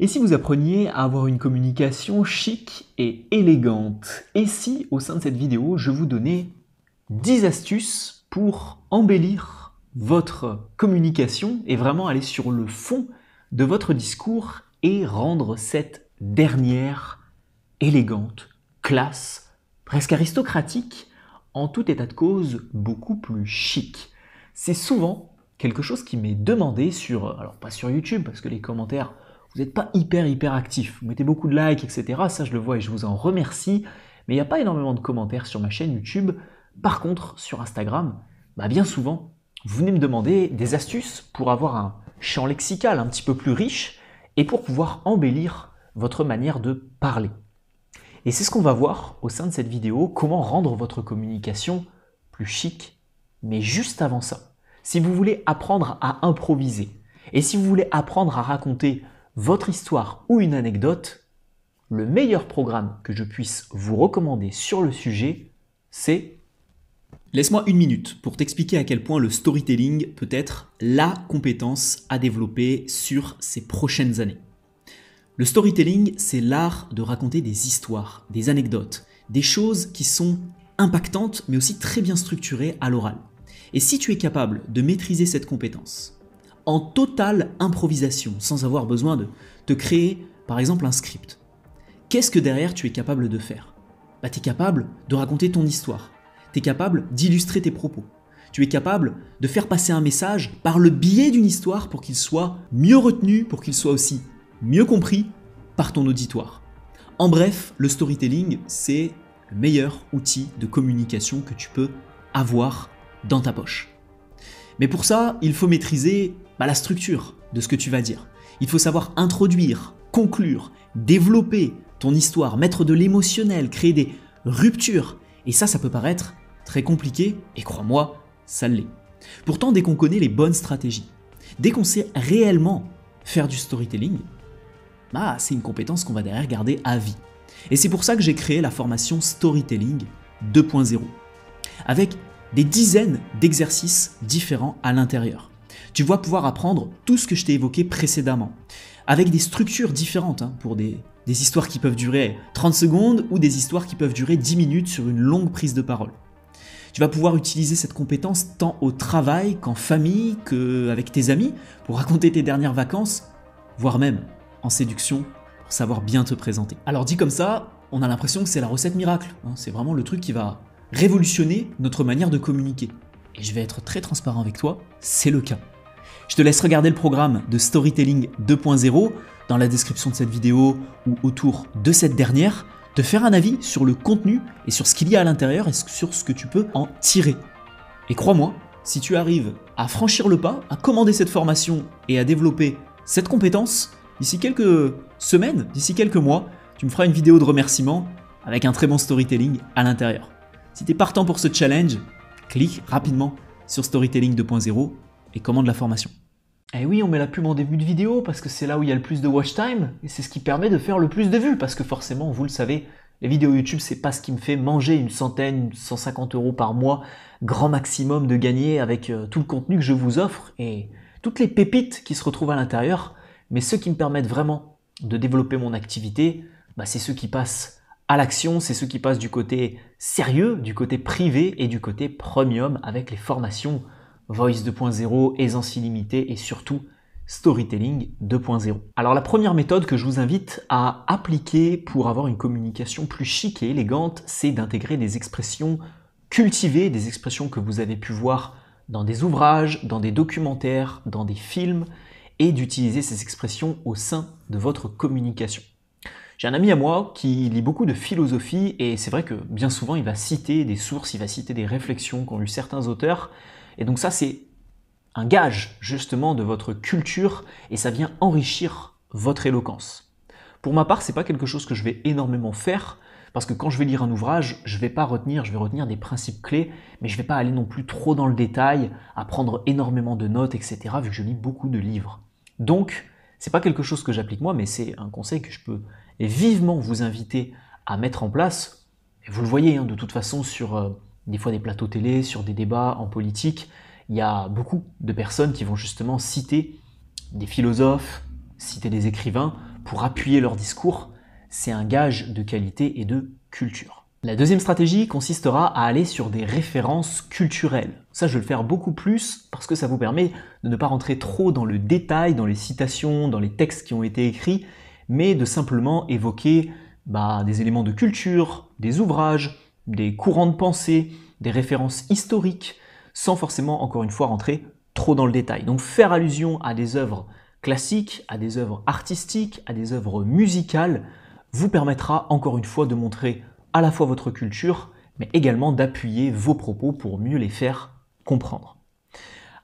Et si vous appreniez à avoir une communication chic et élégante Et si, au sein de cette vidéo, je vous donnais 10 astuces pour embellir votre communication et vraiment aller sur le fond de votre discours et rendre cette dernière élégante, classe, presque aristocratique, en tout état de cause beaucoup plus chic. C'est souvent quelque chose qui m'est demandé sur, alors pas sur YouTube parce que les commentaires vous n'êtes pas hyper hyper actif. Vous mettez beaucoup de likes, etc. Ça, je le vois et je vous en remercie. Mais il n'y a pas énormément de commentaires sur ma chaîne YouTube. Par contre, sur Instagram, bah, bien souvent, vous venez me demander des astuces pour avoir un champ lexical un petit peu plus riche et pour pouvoir embellir votre manière de parler. Et c'est ce qu'on va voir au sein de cette vidéo, comment rendre votre communication plus chic. Mais juste avant ça, si vous voulez apprendre à improviser, et si vous voulez apprendre à raconter votre histoire ou une anecdote, le meilleur programme que je puisse vous recommander sur le sujet, c'est... Laisse-moi une minute pour t'expliquer à quel point le storytelling peut être la compétence à développer sur ces prochaines années. Le storytelling, c'est l'art de raconter des histoires, des anecdotes, des choses qui sont impactantes mais aussi très bien structurées à l'oral. Et si tu es capable de maîtriser cette compétence, en totale improvisation, sans avoir besoin de, te créer par exemple un script. Qu'est-ce que derrière tu es capable de faire bah, Tu es capable de raconter ton histoire, tu es capable d'illustrer tes propos, tu es capable de faire passer un message par le biais d'une histoire pour qu'il soit mieux retenu, pour qu'il soit aussi mieux compris par ton auditoire. En bref, le storytelling, c'est le meilleur outil de communication que tu peux avoir dans ta poche. Mais pour ça, il faut maîtriser bah, la structure de ce que tu vas dire. Il faut savoir introduire, conclure, développer ton histoire, mettre de l'émotionnel, créer des ruptures. Et ça, ça peut paraître très compliqué, et crois-moi, ça l'est. Pourtant, dès qu'on connaît les bonnes stratégies, dès qu'on sait réellement faire du storytelling, bah, c'est une compétence qu'on va derrière garder à vie. Et c'est pour ça que j'ai créé la formation Storytelling 2.0, avec des dizaines d'exercices différents à l'intérieur tu vas pouvoir apprendre tout ce que je t'ai évoqué précédemment, avec des structures différentes hein, pour des, histoires qui peuvent durer 30 secondes ou des histoires qui peuvent durer 10 minutes sur une longue prise de parole. Tu vas pouvoir utiliser cette compétence tant au travail qu'en famille, qu'avec tes amis, pour raconter tes dernières vacances, voire même en séduction, pour savoir bien te présenter. Alors dit comme ça, on a l'impression que c'est la recette miracle. Hein. c'est vraiment le truc qui va révolutionner notre manière de communiquer. Et je vais être très transparent avec toi, c'est le cas. Je te laisse regarder le programme de Storytelling 2.0 dans la description de cette vidéo ou autour de cette dernière, te faire un avis sur le contenu et sur ce qu'il y a à l'intérieur et sur ce que tu peux en tirer. Et crois-moi, si tu arrives à franchir le pas, à commander cette formation et à développer cette compétence, d'ici quelques semaines, d'ici quelques mois, tu me feras une vidéo de remerciement avec un très bon storytelling à l'intérieur. Si tu es partant pour ce challenge, clique rapidement sur Storytelling 2.0 et comment de la formation. Eh oui, on met la pub en début de vidéo parce que c'est là où il y a le plus de watch time et c'est ce qui permet de faire le plus de vues parce que forcément, vous le savez, les vidéos YouTube, c'est pas ce qui me fait manger une centaine, 150 euros par mois, grand maximum de gagner avec euh, tout le contenu que je vous offre et toutes les pépites qui se retrouvent à l'intérieur. Mais ceux qui me permettent vraiment de développer mon activité, bah, c'est ceux qui passent à l'action, c'est ceux qui passent du côté sérieux, du côté privé et du côté premium avec les formations Voice 2.0, aisance illimitée et surtout Storytelling 2.0. Alors la première méthode que je vous invite à appliquer pour avoir une communication plus chic et élégante, c'est d'intégrer des expressions cultivées, des expressions que vous avez pu voir dans des ouvrages, dans des documentaires, dans des films, et d'utiliser ces expressions au sein de votre communication. J'ai un ami à moi qui lit beaucoup de philosophie et c'est vrai que bien souvent il va citer des sources, il va citer des réflexions qu'ont eu certains auteurs, et donc ça, c'est un gage justement de votre culture et ça vient enrichir votre éloquence. Pour ma part, n'est pas quelque chose que je vais énormément faire parce que quand je vais lire un ouvrage, je vais pas retenir, je vais retenir des principes clés, mais je vais pas aller non plus trop dans le détail, à prendre énormément de notes, etc. Vu que je lis beaucoup de livres. Donc, c'est pas quelque chose que j'applique moi, mais c'est un conseil que je peux vivement vous inviter à mettre en place. Et vous le voyez hein, de toute façon sur euh, des fois des plateaux télé, sur des débats en politique, il y a beaucoup de personnes qui vont justement citer des philosophes, citer des écrivains pour appuyer leur discours. C'est un gage de qualité et de culture. La deuxième stratégie consistera à aller sur des références culturelles. Ça, je vais le faire beaucoup plus parce que ça vous permet de ne pas rentrer trop dans le détail, dans les citations, dans les textes qui ont été écrits, mais de simplement évoquer bah, des éléments de culture, des ouvrages, des courants de pensée, des références historiques, sans forcément, encore une fois, rentrer trop dans le détail. Donc faire allusion à des œuvres classiques, à des œuvres artistiques, à des œuvres musicales, vous permettra, encore une fois, de montrer à la fois votre culture, mais également d'appuyer vos propos pour mieux les faire comprendre.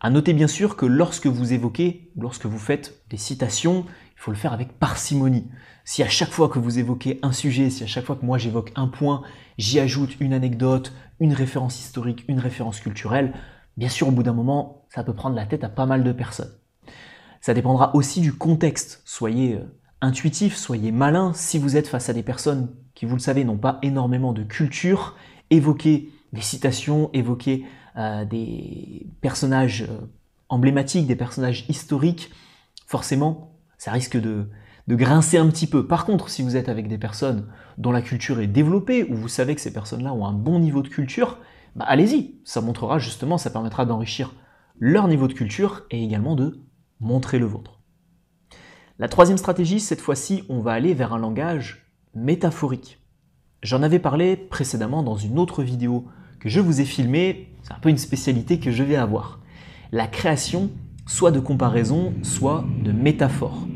À noter bien sûr que lorsque vous évoquez, lorsque vous faites des citations il faut le faire avec parcimonie. Si à chaque fois que vous évoquez un sujet, si à chaque fois que moi j'évoque un point, j'y ajoute une anecdote, une référence historique, une référence culturelle, bien sûr au bout d'un moment, ça peut prendre la tête à pas mal de personnes. Ça dépendra aussi du contexte. Soyez euh, intuitif, soyez malin. Si vous êtes face à des personnes qui, vous le savez, n'ont pas énormément de culture, évoquez des citations, évoquez euh, des personnages euh, emblématiques, des personnages historiques, forcément, ça risque de, grincer un petit peu. Par contre, si vous êtes avec des personnes dont la culture est développée, ou vous savez que ces personnes-là ont un bon niveau de culture, bah, allez-y, ça montrera justement, ça permettra d'enrichir leur niveau de culture et également de montrer le vôtre. La troisième stratégie, cette fois-ci, on va aller vers un langage métaphorique. J'en avais parlé précédemment dans une autre vidéo que je vous ai filmée, c'est un peu une spécialité que je vais avoir. La création soit de comparaison, soit de métaphore,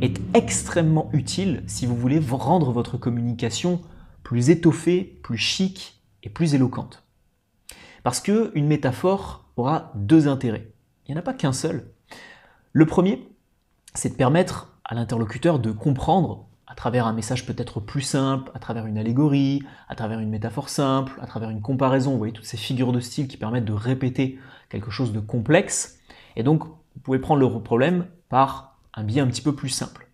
est extrêmement utile si vous voulez rendre votre communication plus étoffée, plus chic et plus éloquente. Parce qu'une métaphore aura deux intérêts. Il n'y en a pas qu'un seul. Le premier, c'est de permettre à l'interlocuteur de comprendre à travers un message peut-être plus simple, à travers une allégorie, à travers une métaphore simple, à travers une comparaison, vous voyez toutes ces figures de style qui permettent de répéter quelque chose de complexe. Et donc, vous pouvez prendre le problème par un biais un petit peu plus simple.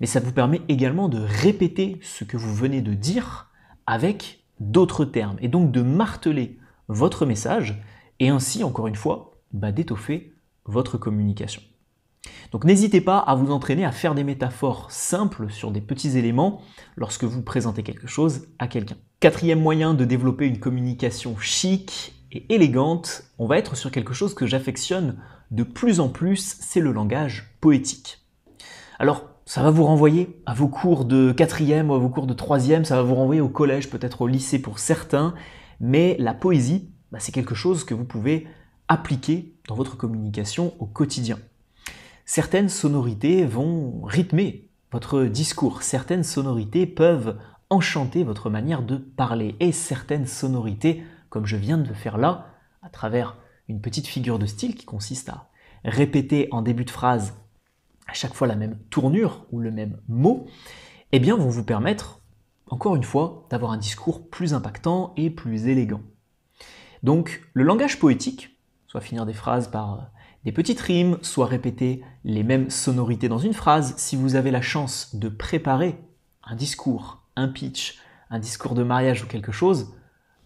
Mais ça vous permet également de répéter ce que vous venez de dire avec d'autres termes, et donc de marteler votre message, et ainsi, encore une fois, bah, d'étoffer votre communication. Donc n'hésitez pas à vous entraîner à faire des métaphores simples sur des petits éléments lorsque vous présentez quelque chose à quelqu'un. Quatrième moyen de développer une communication chic et élégante, on va être sur quelque chose que j'affectionne de plus en plus, c'est le langage poétique. Alors ça va vous renvoyer à vos cours de quatrième ou à vos cours de troisième, ça va vous renvoyer au collège, peut-être au lycée pour certains, mais la poésie, bah, c'est quelque chose que vous pouvez appliquer dans votre communication au quotidien certaines sonorités vont rythmer votre discours, certaines sonorités peuvent enchanter votre manière de parler et certaines sonorités, comme je viens de le faire là, à travers une petite figure de style qui consiste à répéter en début de phrase à chaque fois la même tournure ou le même mot, eh bien vont vous permettre, encore une fois, d'avoir un discours plus impactant et plus élégant. Donc le langage poétique, soit finir des phrases par des petites rimes, soit répéter les mêmes sonorités dans une phrase. Si vous avez la chance de préparer un discours, un pitch, un discours de mariage ou quelque chose,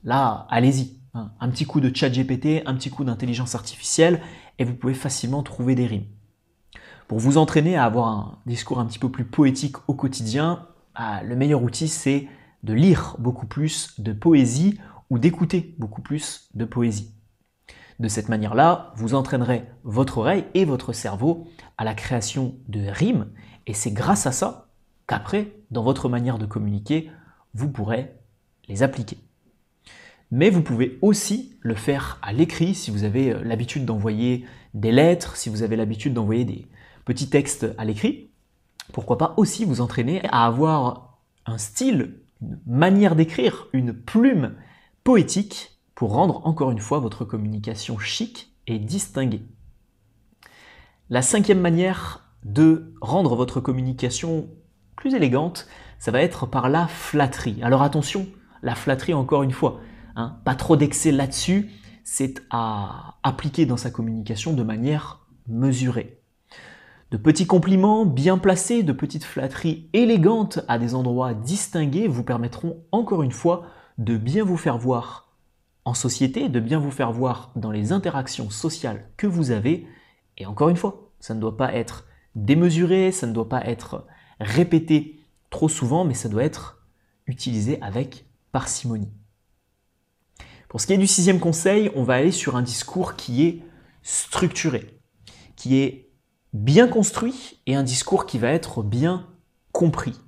là, allez-y. Hein. Un petit coup de chat GPT, un petit coup d'intelligence artificielle, et vous pouvez facilement trouver des rimes. Pour vous entraîner à avoir un discours un petit peu plus poétique au quotidien, ah, le meilleur outil, c'est de lire beaucoup plus de poésie ou d'écouter beaucoup plus de poésie. De cette manière-là, vous entraînerez votre oreille et votre cerveau à la création de rimes, et c'est grâce à ça qu'après, dans votre manière de communiquer, vous pourrez les appliquer. Mais vous pouvez aussi le faire à l'écrit si vous avez euh, l'habitude d'envoyer des lettres, si vous avez l'habitude d'envoyer des petits textes à l'écrit. Pourquoi pas aussi vous entraîner à avoir un style, une manière d'écrire, une plume poétique pour rendre encore une fois votre communication chic et distinguée. La cinquième manière de rendre votre communication plus élégante, ça va être par la flatterie. Alors attention, la flatterie encore une fois, hein, pas trop d'excès là-dessus, c'est à appliquer dans sa communication de manière mesurée. De petits compliments bien placés, de petites flatteries élégantes à des endroits distingués vous permettront encore une fois de bien vous faire voir en société, de bien vous faire voir dans les interactions sociales que vous avez. Et encore une fois, ça ne doit pas être démesuré, ça ne doit pas être répété trop souvent, mais ça doit être utilisé avec parcimonie. Pour ce qui est du sixième conseil, on va aller sur un discours qui est structuré, qui est bien construit et un discours qui va être bien compris.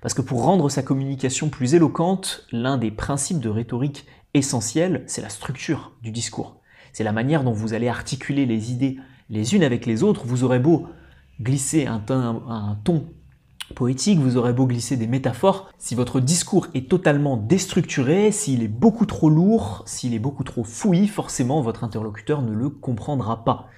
Parce que pour rendre sa communication plus éloquente, l'un des principes de rhétorique essentiel, c'est la structure du discours. C'est la manière dont vous allez articuler les idées les unes avec les autres. Vous aurez beau glisser un, un ton poétique, vous aurez beau glisser des métaphores, si votre discours est totalement déstructuré, s'il est beaucoup trop lourd, s'il est beaucoup trop fouillé, forcément votre interlocuteur ne le comprendra pas.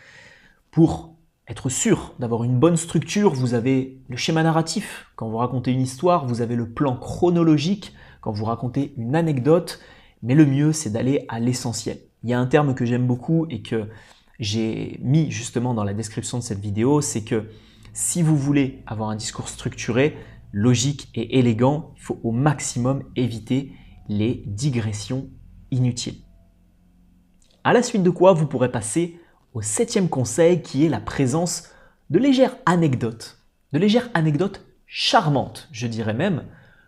Pour être sûr d'avoir une bonne structure, vous avez le schéma narratif. Quand vous racontez une histoire, vous avez le plan chronologique. Quand vous racontez une anecdote, mais le mieux, c'est d'aller à l'essentiel. Il y a un terme que j'aime beaucoup et que j'ai mis justement dans la description de cette vidéo, c'est que si vous voulez avoir un discours structuré, logique et élégant, il faut au maximum éviter les digressions inutiles. À la suite de quoi, vous pourrez passer au septième conseil qui est la présence de légères anecdotes, de légères anecdotes charmantes, je dirais même,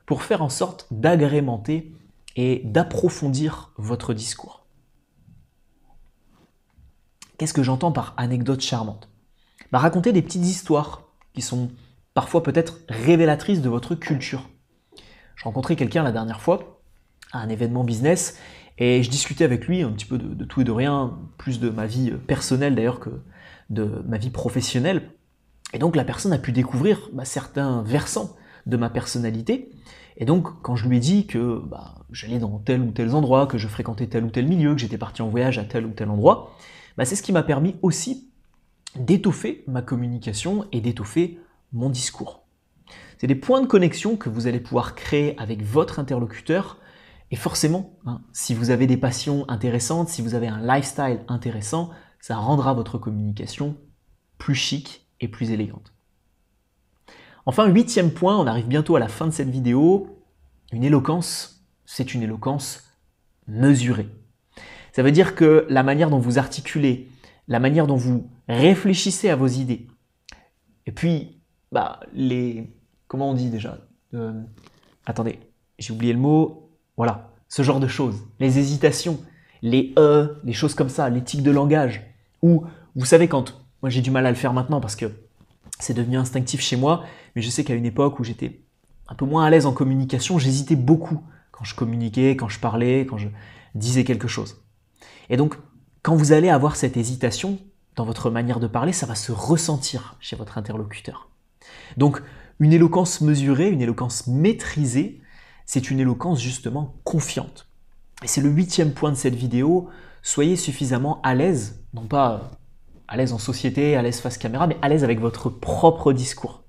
pour faire en sorte d'agrémenter et d'approfondir votre discours. Qu'est-ce que j'entends par anecdote charmante bah, Raconter des petites histoires qui sont parfois peut-être révélatrices de votre culture. Je rencontrais quelqu'un la dernière fois à un événement business et je discutais avec lui un petit peu de, tout et de rien, plus de ma vie personnelle d'ailleurs que de ma vie professionnelle. Et donc la personne a pu découvrir bah, certains versants de ma personnalité et donc, quand je lui ai dit que bah, j'allais dans tel ou tel endroit, que je fréquentais tel ou tel milieu, que j'étais parti en voyage à tel ou tel endroit, bah, c'est ce qui m'a permis aussi d'étoffer ma communication et d'étoffer mon discours. C'est des points de connexion que vous allez pouvoir créer avec votre interlocuteur. Et forcément, hein, si vous avez des passions intéressantes, si vous avez un lifestyle intéressant, ça rendra votre communication plus chic et plus élégante. Enfin, huitième point, on arrive bientôt à la fin de cette vidéo, une éloquence, c'est une éloquence mesurée. Ça veut dire que la manière dont vous articulez, la manière dont vous réfléchissez à vos idées, et puis, bah, les... Comment on dit déjà euh, Attendez, j'ai oublié le mot. Voilà, ce genre de choses. Les hésitations, les euh, les choses comme ça, l'éthique de langage. Ou, vous savez, quand... Moi, j'ai du mal à le faire maintenant parce que c'est devenu instinctif chez moi, mais je sais qu'à une époque où j'étais un peu moins à l'aise en communication, j'hésitais beaucoup quand je communiquais, quand je parlais, quand je disais quelque chose. Et donc, quand vous allez avoir cette hésitation dans votre manière de parler, ça va se ressentir chez votre interlocuteur. Donc, une éloquence mesurée, une éloquence maîtrisée, c'est une éloquence justement confiante. Et c'est le huitième point de cette vidéo, soyez suffisamment à l'aise, non pas à l'aise en société, à l'aise face caméra, mais à l'aise avec votre propre discours.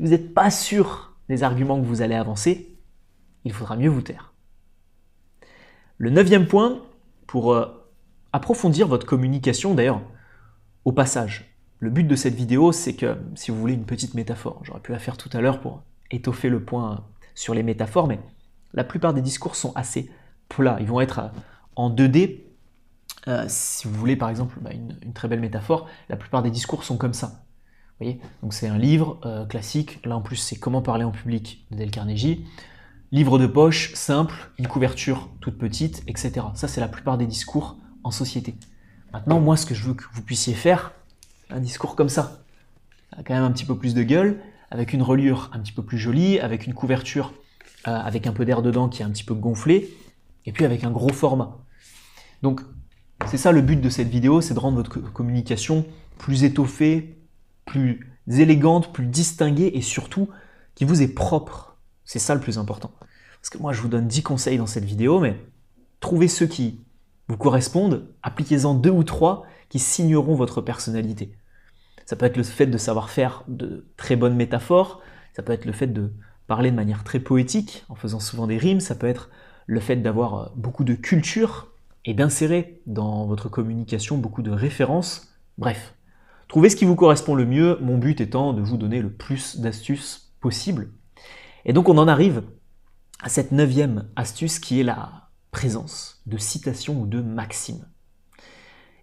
Vous n'êtes pas sûr des arguments que vous allez avancer, il faudra mieux vous taire. Le neuvième point, pour euh, approfondir votre communication, d'ailleurs, au passage, le but de cette vidéo, c'est que, si vous voulez une petite métaphore, j'aurais pu la faire tout à l'heure pour étoffer le point sur les métaphores, mais la plupart des discours sont assez plats. Ils vont être euh, en 2D euh, si vous voulez, par exemple, bah, une, très belle métaphore, la plupart des discours sont comme ça. Vous voyez Donc c'est un livre euh, classique. Là, en plus, c'est Comment parler en public de Del Carnegie. Livre de poche, simple, une couverture toute petite, etc. Ça, c'est la plupart des discours en société. Maintenant, moi, ce que je veux que vous puissiez faire, un discours comme ça, a quand même un petit peu plus de gueule, avec une reliure un petit peu plus jolie, avec une couverture euh, avec un peu d'air dedans qui est un petit peu gonflé, et puis avec un gros format. Donc c'est ça le but de cette vidéo, c'est de rendre votre communication plus étoffée, plus élégante, plus distinguée et surtout qui vous est propre. C'est ça le plus important. Parce que moi, je vous donne 10 conseils dans cette vidéo, mais trouvez ceux qui vous correspondent, appliquez-en deux ou trois qui signeront votre personnalité. Ça peut être le fait de savoir faire de très bonnes métaphores, ça peut être le fait de parler de manière très poétique, en faisant souvent des rimes, ça peut être le fait d'avoir euh, beaucoup de culture, et d'insérer dans votre communication beaucoup de références. Bref, trouvez ce qui vous correspond le mieux, mon but étant de vous donner le plus d'astuces possible. Et donc on en arrive à cette neuvième astuce qui est la présence de citations ou de maximes.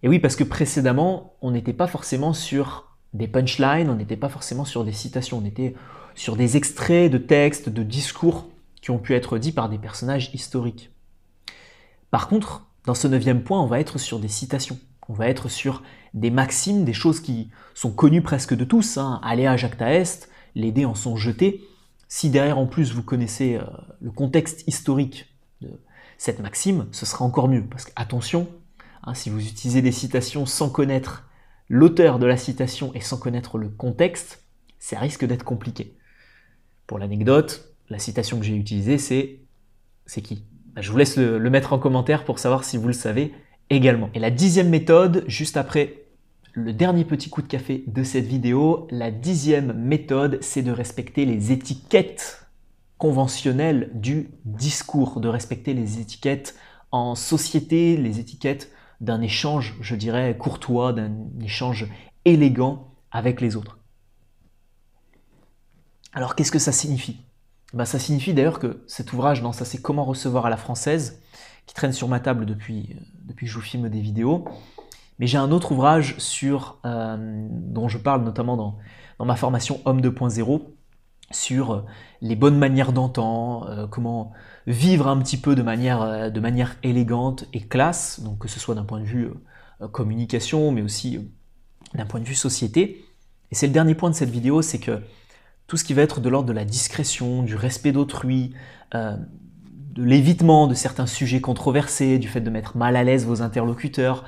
Et oui, parce que précédemment, on n'était pas forcément sur des punchlines, on n'était pas forcément sur des citations, on était sur des extraits de textes, de discours qui ont pu être dits par des personnages historiques. Par contre, dans ce neuvième point, on va être sur des citations. On va être sur des maximes, des choses qui sont connues presque de tous. Hein. Aller à Jacques les dés en sont jetés. Si derrière en plus vous connaissez euh, le contexte historique de cette maxime, ce sera encore mieux. Parce qu'attention, attention, hein, si vous utilisez des citations sans connaître l'auteur de la citation et sans connaître le contexte, ça risque d'être compliqué. Pour l'anecdote, la citation que j'ai utilisée, c'est c'est qui bah, je vous laisse le, mettre en commentaire pour savoir si vous le savez également. Et la dixième méthode, juste après le dernier petit coup de café de cette vidéo, la dixième méthode, c'est de respecter les étiquettes conventionnelles du discours, de respecter les étiquettes en société, les étiquettes d'un échange, je dirais, courtois, d'un échange élégant avec les autres. Alors qu'est-ce que ça signifie bah, ça signifie d'ailleurs que cet ouvrage, dans ça c'est Comment recevoir à la française, qui traîne sur ma table depuis, euh, depuis que je vous filme des vidéos, mais j'ai un autre ouvrage sur, euh, dont je parle notamment dans, dans ma formation Homme 2.0, sur euh, les bonnes manières d'entendre, comment vivre un petit peu de manière, de manière élégante et classe, donc que ce soit d'un point de vue communication, mais aussi d'un point de vue société. Et c'est le dernier point de cette vidéo, c'est que tout ce qui va être de l'ordre de la discrétion, du respect d'autrui, euh, de l'évitement de certains sujets controversés, du fait de mettre mal à l'aise vos interlocuteurs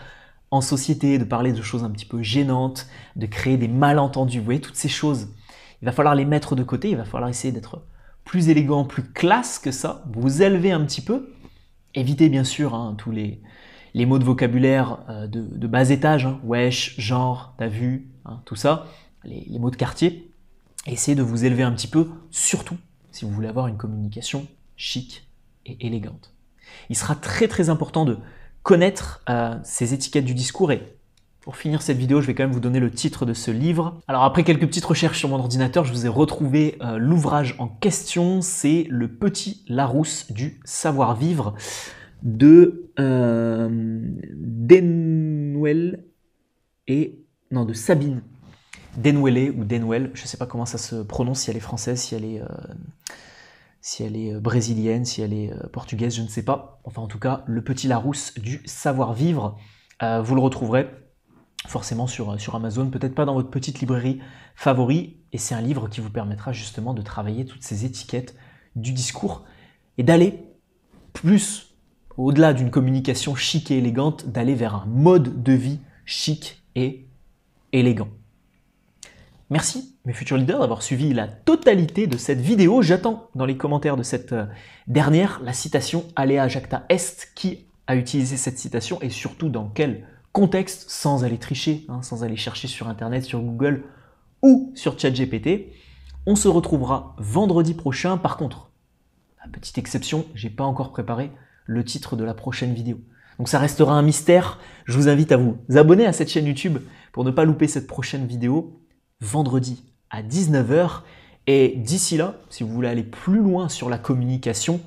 en société, de parler de choses un petit peu gênantes, de créer des malentendus, vous voyez, toutes ces choses. Il va falloir les mettre de côté, il va falloir essayer d'être plus élégant, plus classe que ça, vous élevez un petit peu, évitez bien sûr hein, tous les, mots de vocabulaire euh, de, bas étage, hein. wesh, genre, t'as vu, hein, tout ça, les, mots de quartier essayez de vous élever un petit peu, surtout si vous voulez avoir une communication chic et élégante. Il sera très très important de connaître euh, ces étiquettes du discours et pour finir cette vidéo, je vais quand même vous donner le titre de ce livre. Alors après quelques petites recherches sur mon ordinateur, je vous ai retrouvé euh, l'ouvrage en question, c'est Le Petit Larousse du savoir-vivre de euh, et non de Sabine Denwele ou Denwell, je ne sais pas comment ça se prononce, si elle est française, si elle est, euh, si elle est euh, brésilienne, si elle est euh, portugaise, je ne sais pas. Enfin en tout cas, le petit Larousse du savoir-vivre, vous le retrouverez forcément sur, sur Amazon, peut-être pas dans votre petite librairie favori, et c'est un livre qui vous permettra justement de travailler toutes ces étiquettes du discours et d'aller plus au-delà d'une communication chic et élégante, d'aller vers un mode de vie chic et élégant. Merci, mes futurs leaders, d'avoir suivi la totalité de cette vidéo. J'attends dans les commentaires de cette euh, dernière la citation Aléa Jacta Est qui a utilisé cette citation et surtout dans quel contexte, sans aller tricher, hein, sans aller chercher sur Internet, sur Google ou sur ChatGPT. On se retrouvera vendredi prochain. Par contre, à petite exception, j'ai pas encore préparé le titre de la prochaine vidéo. Donc ça restera un mystère. Je vous invite à vous abonner à cette chaîne YouTube pour ne pas louper cette prochaine vidéo vendredi à 19h. Et d'ici là, si vous voulez aller plus loin sur la communication,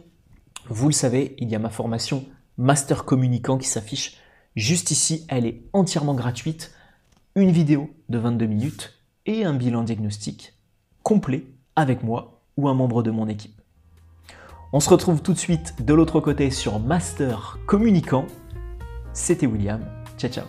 vous le savez, il y a ma formation Master Communicant qui s'affiche juste ici. Elle est entièrement gratuite. Une vidéo de 22 minutes et un bilan diagnostic complet avec moi ou un membre de mon équipe. On se retrouve tout de suite de l'autre côté sur Master Communicant. C'était William. Ciao ciao